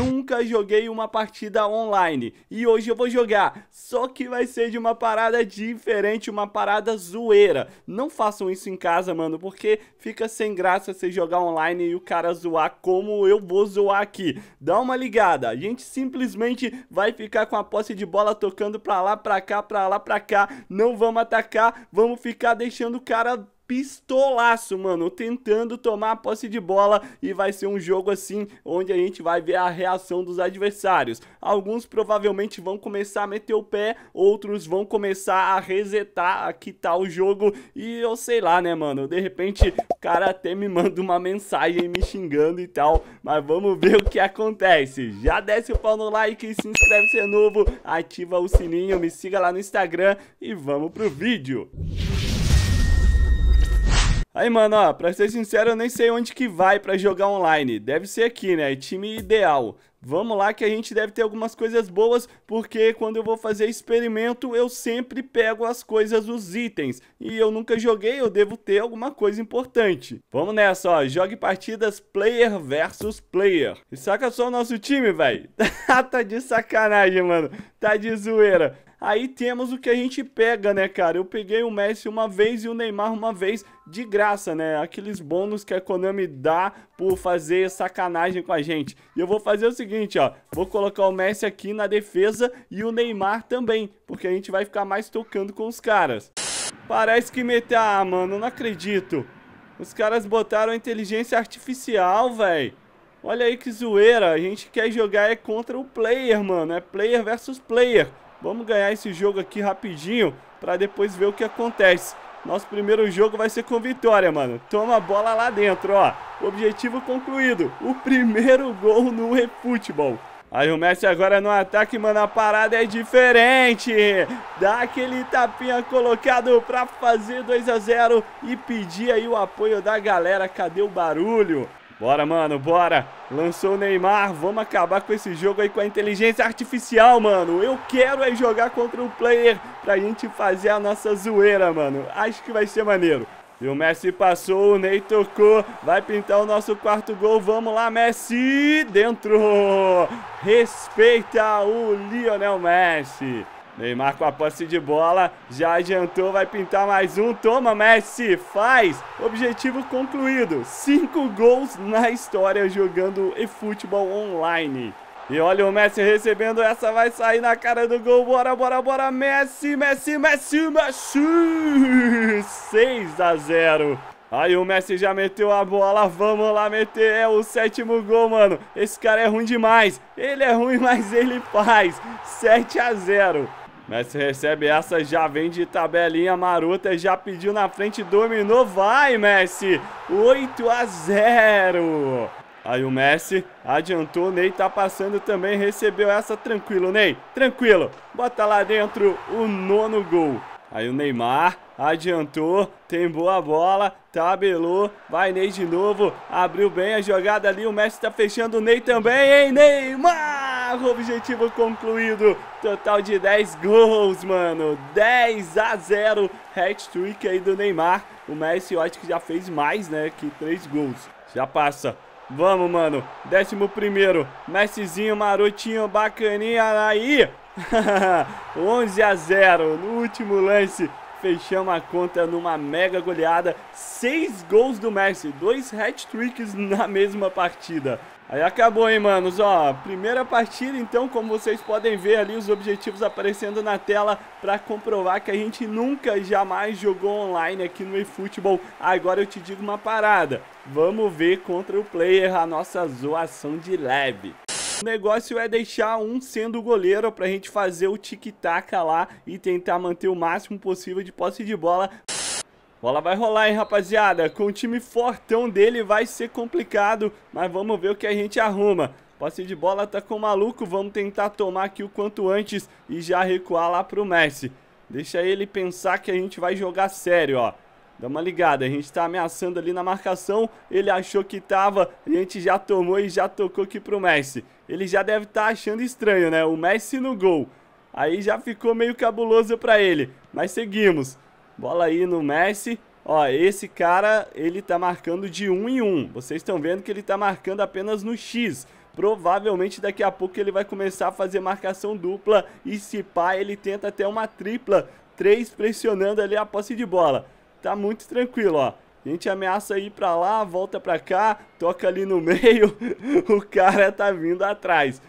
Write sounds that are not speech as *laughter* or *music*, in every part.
Nunca joguei uma partida online e hoje eu vou jogar, só que vai ser de uma parada diferente, uma parada zoeira. Não façam isso em casa, mano, porque fica sem graça você jogar online e o cara zoar como eu vou zoar aqui. Dá uma ligada, a gente simplesmente vai ficar com a posse de bola tocando pra lá, pra cá, pra lá, pra cá. Não vamos atacar, vamos ficar deixando o cara pistolaço, mano, tentando tomar a posse de bola e vai ser um jogo assim onde a gente vai ver a reação dos adversários. Alguns provavelmente vão começar a meter o pé, outros vão começar a resetar, a quitar tá o jogo e eu sei lá, né, mano? De repente, o cara até me manda uma mensagem me xingando e tal, mas vamos ver o que acontece. Já desce o pau no like, se inscreve se é novo, ativa o sininho, me siga lá no Instagram e vamos pro vídeo. Aí, mano, ó, pra ser sincero, eu nem sei onde que vai pra jogar online. Deve ser aqui, né? É time ideal. Vamos lá que a gente deve ter algumas coisas boas, porque quando eu vou fazer experimento, eu sempre pego as coisas, os itens. E eu nunca joguei, eu devo ter alguma coisa importante. Vamos nessa, ó. Jogue partidas player versus player. E saca só o nosso time, velho. *laughs* tá de sacanagem, mano. Tá de zoeira. Aí temos o que a gente pega, né, cara? Eu peguei o Messi uma vez e o Neymar uma vez de graça, né? Aqueles bônus que a Konami dá por fazer sacanagem com a gente. E eu vou fazer o seguinte, ó. Vou colocar o Messi aqui na defesa e o Neymar também, porque a gente vai ficar mais tocando com os caras. Parece que meteu, Ah, mano, não acredito. Os caras botaram inteligência artificial, velho. Olha aí que zoeira. A gente quer jogar é contra o player, mano. É player versus player. Vamos ganhar esse jogo aqui rapidinho para depois ver o que acontece. Nosso primeiro jogo vai ser com vitória, mano. Toma a bola lá dentro, ó. Objetivo concluído. O primeiro gol no eFootball. Aí o Messi agora no ataque, mano, a parada é diferente. Dá aquele tapinha colocado pra fazer 2 a 0 e pedir aí o apoio da galera. Cadê o barulho? Bora, mano, bora. Lançou o Neymar. Vamos acabar com esse jogo aí com a inteligência artificial, mano. Eu quero aí é jogar contra o player pra gente fazer a nossa zoeira, mano. Acho que vai ser maneiro. E o Messi passou, o Ney tocou, vai pintar o nosso quarto gol, vamos lá Messi, dentro, respeita o Lionel Messi. Neymar com a posse de bola, já adiantou, vai pintar mais um, toma Messi, faz! Objetivo concluído, cinco gols na história jogando e futebol online. E olha o Messi recebendo essa, vai sair na cara do gol. Bora, bora, bora. Messi, Messi, Messi, Messi. 6 a 0. Aí o Messi já meteu a bola, vamos lá meter, é o sétimo gol, mano. Esse cara é ruim demais, ele é ruim, *laughs* mas ele faz. 7 a 0. Messi recebe essa, já vem de tabelinha marota, já pediu na frente, dominou, vai Messi! 8 a 0! Aí o Messi adiantou, o Ney tá passando também, recebeu essa, tranquilo Ney, tranquilo! Bota lá dentro o nono gol. Aí o Neymar adiantou, tem boa bola, tabelou, vai Ney de novo, abriu bem a jogada ali, o Messi tá fechando o Ney também, hein Neymar! carro, objetivo concluído. Total de 10 gols, mano. 10 a 0. Hat-trick aí do Neymar. O Messi, eu acho que já fez mais, né? Que 3 gols. Já passa. Vamos, mano. 11. Messizinho, marotinho, bacaninha aí. 11 *laughs* a 0 no último lance Fechamos a conta numa mega goleada. Seis gols do Messi, dois hat-tricks na mesma partida. Aí acabou, hein, manos? Ó, primeira partida, então, como vocês podem ver ali, os objetivos aparecendo na tela para comprovar que a gente nunca, jamais jogou online aqui no eFootball. Agora eu te digo uma parada. Vamos ver contra o player a nossa zoação de leve. O negócio é deixar um sendo goleiro pra gente fazer o tic-tac lá e tentar manter o máximo possível de posse de bola. Bola vai rolar, hein, rapaziada? Com o time fortão dele vai ser complicado, mas vamos ver o que a gente arruma. Posse de bola tá com o maluco, vamos tentar tomar aqui o quanto antes e já recuar lá pro Messi. Deixa ele pensar que a gente vai jogar sério, ó. Dá uma ligada, a gente tá ameaçando ali na marcação, ele achou que tava, a gente já tomou e já tocou aqui pro Messi. Ele já deve estar tá achando estranho, né? O Messi no gol. Aí já ficou meio cabuloso pra ele, mas seguimos. Bola aí no Messi. Ó, esse cara, ele tá marcando de 1 um em 1. Um. Vocês estão vendo que ele tá marcando apenas no X. Provavelmente daqui a pouco ele vai começar a fazer marcação dupla e se pá, ele tenta até uma tripla. Três pressionando ali a posse de bola tá muito tranquilo, ó. A gente ameaça ir pra lá, volta pra cá, toca ali no *laughs* meio, o cara tá vindo atrás.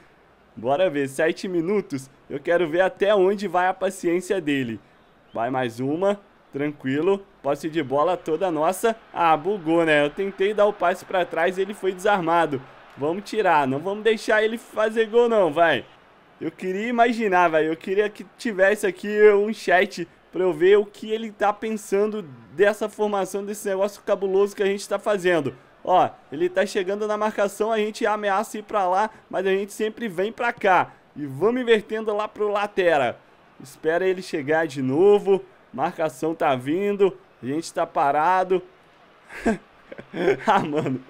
Bora ver, sete minutos, eu quero ver até onde vai a paciência dele. Vai mais uma, tranquilo, posse de bola toda nossa. Ah, bugou, né? Eu tentei dar o passe pra trás e ele foi desarmado. Vamos tirar, não vamos deixar ele fazer gol não, vai. Eu queria imaginar, velho, eu queria que tivesse aqui um chat para eu ver o que ele tá pensando dessa formação, desse negócio cabuloso que a gente tá fazendo. Ó, ele tá chegando na marcação, a gente ameaça ir para lá, mas a gente sempre vem para cá. E vamos invertendo lá pro Latera. Espera ele chegar de novo. Marcação tá vindo. A gente tá parado. *laughs* ah, mano.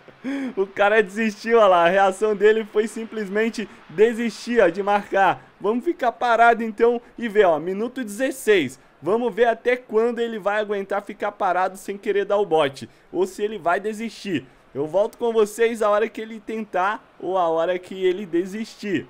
O cara desistiu, olha lá. A reação dele foi simplesmente desistir ó, de marcar. Vamos ficar parado então e ver, ó. Minuto 16. Vamos ver até quando ele vai aguentar ficar parado sem querer dar o bote. Ou se ele vai desistir. Eu volto com vocês a hora que ele tentar ou a hora que ele desistir.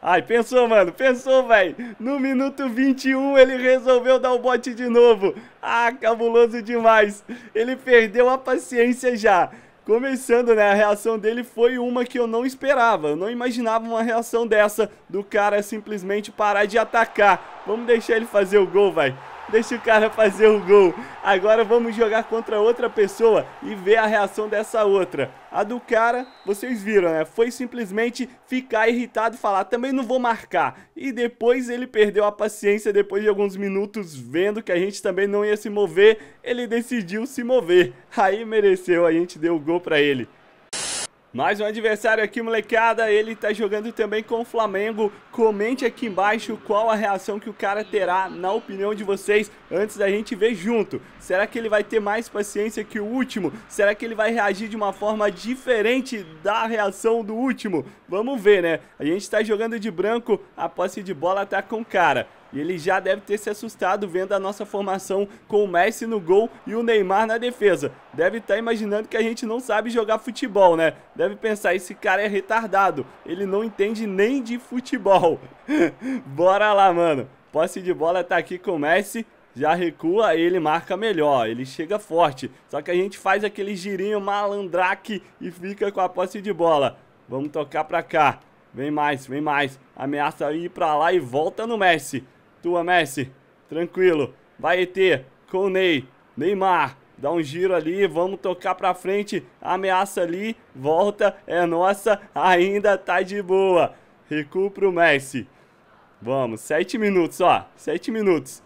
Ai, pensou, mano, pensou, velho. No minuto 21 ele resolveu dar o bote de novo. Ah, cabuloso demais. Ele perdeu a paciência já. Começando, né? A reação dele foi uma que eu não esperava. Eu não imaginava uma reação dessa do cara simplesmente parar de atacar. Vamos deixar ele fazer o gol, vai. Deixa o cara fazer o gol. Agora vamos jogar contra outra pessoa e ver a reação dessa outra. A do cara, vocês viram, né? Foi simplesmente ficar irritado, e falar, também não vou marcar. E depois ele perdeu a paciência, depois de alguns minutos, vendo que a gente também não ia se mover, ele decidiu se mover. Aí mereceu, a gente deu o gol pra ele. Mais um adversário aqui, molecada. Ele tá jogando também com o Flamengo. Comente aqui embaixo qual a reação que o cara terá, na opinião de vocês, antes da gente ver junto. Será que ele vai ter mais paciência que o último? Será que ele vai reagir de uma forma diferente da reação do último? Vamos ver, né? A gente tá jogando de branco, a posse de bola tá com cara. E ele já deve ter se assustado vendo a nossa formação com o Messi no gol e o Neymar na defesa. Deve estar tá imaginando que a gente não sabe jogar futebol, né? Deve pensar, esse cara é retardado. Ele não entende nem de futebol. *laughs* Bora lá, mano. Posse de bola tá aqui com o Messi já recua, ele marca melhor, ele chega forte. Só que a gente faz aquele girinho malandraque e fica com a posse de bola. Vamos tocar pra cá. Vem mais, vem mais. Ameaça ir pra lá e volta no Messi. Tua, Messi. Tranquilo. Vai, ET. Com o Ney. Neymar. Dá um giro ali, vamos tocar pra frente. Ameaça ali, volta, é nossa, ainda tá de boa. Recupera pro Messi. Vamos, sete minutos, ó. Sete minutos.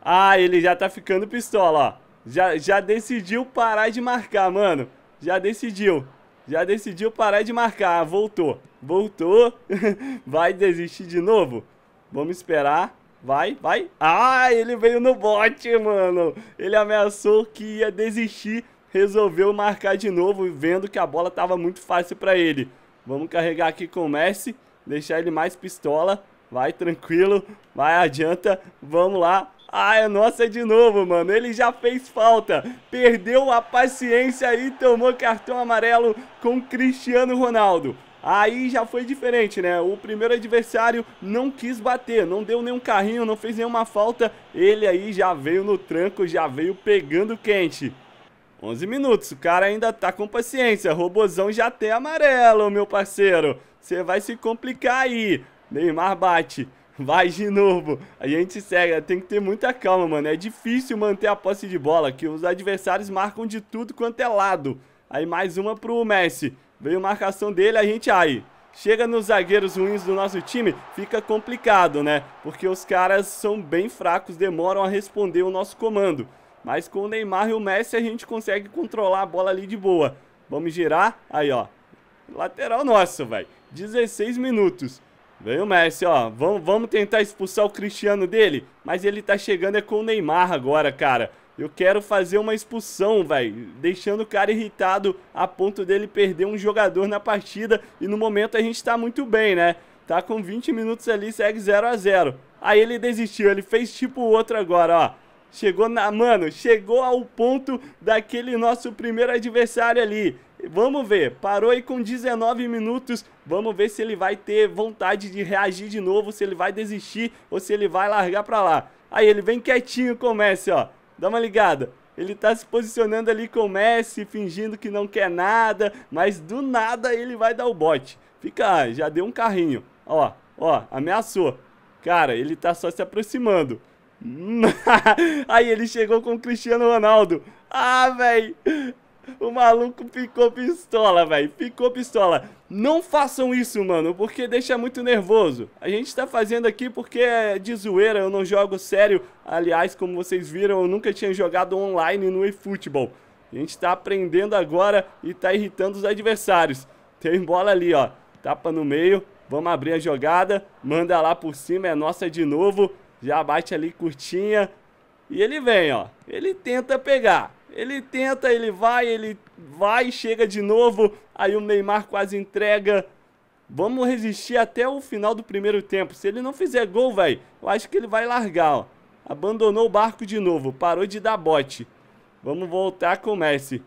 Ah, ele já tá ficando pistola, ó. Já, já decidiu parar de marcar, mano. Já decidiu. Já decidiu parar de marcar. Ah, voltou. Voltou. *laughs* Vai desistir de novo? Vamos esperar. Vai, vai. Ah, ele veio no bot, mano. Ele ameaçou que ia desistir. Resolveu marcar de novo, vendo que a bola tava muito fácil para ele. Vamos carregar aqui com o Messi. Deixar ele mais pistola. Vai, tranquilo. Vai, adianta. Vamos lá. Ah, é nossa de novo, mano. Ele já fez falta. Perdeu a paciência e tomou cartão amarelo com Cristiano Ronaldo. Aí já foi diferente, né? O primeiro adversário não quis bater, não deu nenhum carrinho, não fez nenhuma falta. Ele aí já veio no tranco, já veio pegando quente. 11 minutos, o cara ainda tá com paciência. Robozão já tem amarelo, meu parceiro. Você vai se complicar aí. Neymar bate. Vai de novo. A gente segue, tem que ter muita calma, mano. É difícil manter a posse de bola, que os adversários marcam de tudo quanto é lado. Aí mais uma pro Messi. Veio marcação dele, a gente aí. Chega nos zagueiros ruins do nosso time, fica complicado, né? Porque os caras são bem fracos, demoram a responder o nosso comando. Mas com o Neymar e o Messi a gente consegue controlar a bola ali de boa. Vamos girar, aí ó. Lateral nosso, velho. 16 minutos. Vem o Messi, ó. Vamos, vamos tentar expulsar o Cristiano dele. Mas ele tá chegando é com o Neymar agora, cara. Eu quero fazer uma expulsão, velho. Deixando o cara irritado a ponto dele perder um jogador na partida. E no momento a gente tá muito bem, né? Tá com 20 minutos ali, segue 0 a 0 Aí ele desistiu, ele fez tipo outro agora, ó. Chegou na. Mano, chegou ao ponto daquele nosso primeiro adversário ali. Vamos ver, parou aí com 19 minutos. Vamos ver se ele vai ter vontade de reagir de novo, se ele vai desistir ou se ele vai largar pra lá. Aí ele vem quietinho, começa, ó. Dá uma ligada. Ele tá se posicionando ali com o Messi, fingindo que não quer nada, mas do nada ele vai dar o bote. Fica, ah, já deu um carrinho. Ó, ó, ameaçou. Cara, ele tá só se aproximando. *laughs* Aí ele chegou com o Cristiano Ronaldo. Ah, velho. O maluco ficou pistola, velho. Ficou pistola. Não façam isso, mano, porque deixa muito nervoso. A gente tá fazendo aqui porque é de zoeira, eu não jogo sério. Aliás, como vocês viram, eu nunca tinha jogado online no eFootball. A gente tá aprendendo agora e tá irritando os adversários. Tem bola ali, ó. Tapa no meio. Vamos abrir a jogada. Manda lá por cima, é nossa de novo. Já bate ali curtinha. E ele vem, ó. Ele tenta pegar. Ele tenta, ele vai, ele vai, chega de novo. Aí o Neymar quase entrega. Vamos resistir até o final do primeiro tempo. Se ele não fizer gol, velho, eu acho que ele vai largar, ó. Abandonou o barco de novo, parou de dar bote. Vamos voltar com o Messi.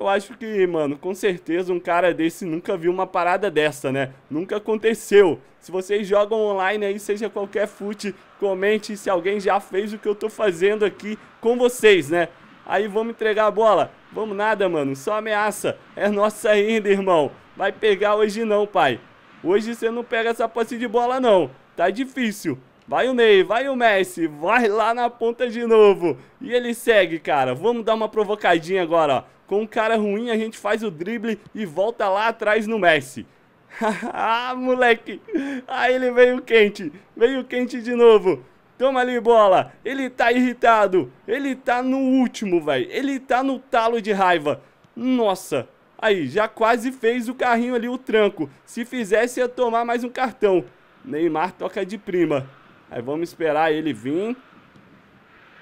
Eu acho que, mano, com certeza um cara desse nunca viu uma parada dessa, né? Nunca aconteceu. Se vocês jogam online aí, seja qualquer fute, comente se alguém já fez o que eu tô fazendo aqui com vocês, né? Aí vamos entregar a bola. Vamos nada, mano. Só ameaça. É nossa ainda, irmão. Vai pegar hoje não, pai. Hoje você não pega essa posse de bola, não. Tá difícil. Vai o Ney, vai o Messi, vai lá na ponta de novo. E ele segue, cara. Vamos dar uma provocadinha agora, ó. Com um cara ruim, a gente faz o drible e volta lá atrás no Messi. *laughs* ah, moleque! Aí ele veio quente, veio quente de novo. Toma ali, bola. Ele tá irritado. Ele tá no último, velho. Ele tá no talo de raiva. Nossa. Aí, já quase fez o carrinho ali, o tranco. Se fizesse, ia tomar mais um cartão. Neymar toca de prima. Aí vamos esperar ele vir.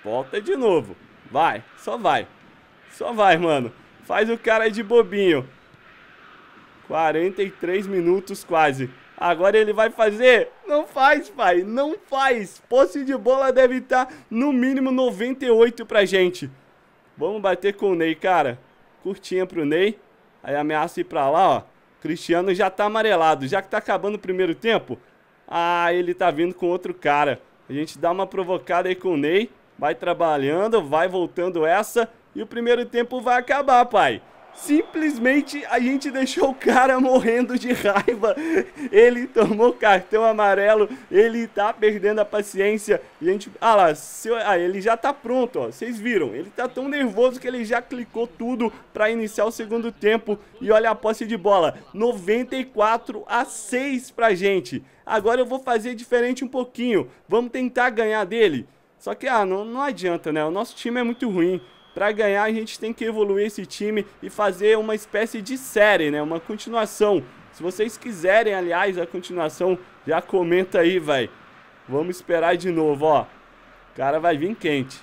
Volta de novo. Vai, só vai. Só vai, mano. Faz o cara aí de bobinho. 43 minutos quase. Agora ele vai fazer? Não faz, pai. Não faz. Posse de bola deve estar tá no mínimo 98 pra gente. Vamos bater com o Ney, cara. Curtinha pro Ney. Aí ameaça ir pra lá, ó. Cristiano já tá amarelado. Já que tá acabando o primeiro tempo. Ah, ele tá vindo com outro cara. A gente dá uma provocada aí com o Ney. Vai trabalhando, vai voltando essa e o primeiro tempo vai acabar, pai. Simplesmente a gente deixou o cara *laughs* morrendo de raiva. Ele tomou cartão amarelo, ele tá perdendo a paciência. E a gente, ah lá, seu, ah, ele já tá pronto, ó. Vocês viram? Ele tá tão nervoso que ele já clicou tudo para iniciar o segundo tempo. E olha a posse de bola, 94 a 6 pra gente. Agora eu vou fazer diferente um pouquinho. Vamos tentar ganhar dele. Só que ah, não, não adianta, né? O nosso time é muito ruim. Para ganhar, a gente tem que evoluir esse time e fazer uma espécie de série, né? Uma continuação. Se vocês quiserem, aliás, a continuação, já comenta aí, velho. Vamos esperar de novo, ó. O cara vai vir quente.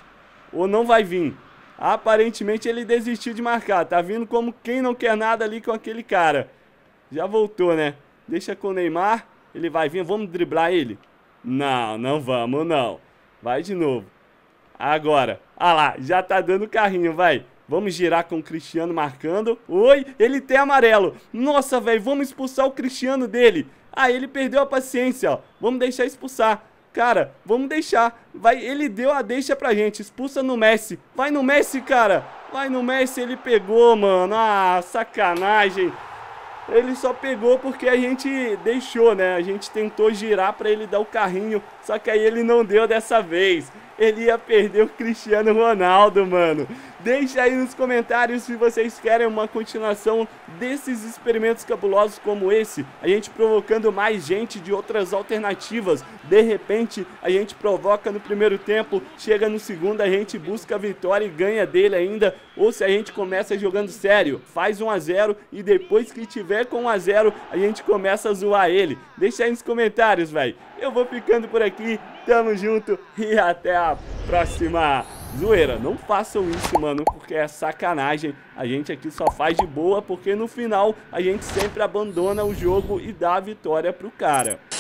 Ou não vai vir. Aparentemente ele desistiu de marcar. Tá vindo como quem não quer nada ali com aquele cara. Já voltou, né? Deixa com o Neymar. Ele vai vir. Vamos driblar ele? Não, não vamos, não. Vai de novo. Agora, Olha ah lá, já tá dando carrinho, vai. Vamos girar com o Cristiano marcando. Oi, ele tem amarelo. Nossa, velho, vamos expulsar o Cristiano dele. Ah, ele perdeu a paciência, ó. Vamos deixar expulsar. Cara, vamos deixar. Vai, ele deu a deixa pra gente. Expulsa no Messi. Vai no Messi, cara. Vai no Messi, ele pegou, mano. Ah, sacanagem. Ele só pegou porque a gente deixou, né? A gente tentou girar para ele dar o carrinho, só que aí ele não deu dessa vez ele ia perder o Cristiano Ronaldo, mano. Deixe aí nos comentários se vocês querem uma continuação desses experimentos cabulosos como esse. A gente provocando mais gente de outras alternativas. De repente, a gente provoca no primeiro tempo, chega no segundo, a gente busca a vitória e ganha dele ainda. Ou se a gente começa jogando sério, faz 1 a 0 e depois que tiver com 1 a 0 a gente começa a zoar ele. Deixa aí nos comentários, velho. Eu vou ficando por aqui. Tamo junto e até a próxima. Zoeira, não façam isso, mano, porque é sacanagem. A gente aqui só faz de boa, porque no final a gente sempre abandona o jogo e dá a vitória pro cara.